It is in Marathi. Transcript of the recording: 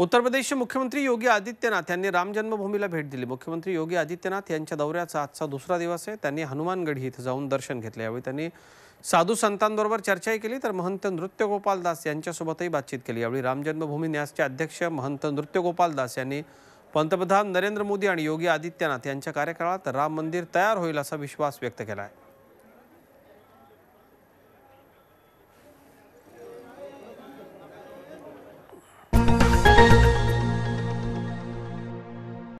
उत्तर प्रदेशचे मुख्यमंत्री योगी आदित्यनाथ यांनी राम जन्मभूमीला भेट दिली मुख्यमंत्री योगी आदित्यनाथ यांच्या दौऱ्याचा आजचा दुसरा दिवस आहे त्यांनी हनुमानगढी इथं जाऊन दर्शन घेतले यावेळी त्यांनी साधू संतांबरोबर चर्चाही केली तर महंत नृत्यगोपाल दास यांच्यासोबतही बातचीत केली यावेळी राम जन्मभूमी न्यासचे अध्यक्ष महंत नृत्यगोपाल दास यांनी पंतप्रधान नरेंद्र मोदी आणि योगी आदित्यनाथ यांच्या कार्यकाळात राम मंदिर तयार होईल असा विश्वास व्यक्त केला आहे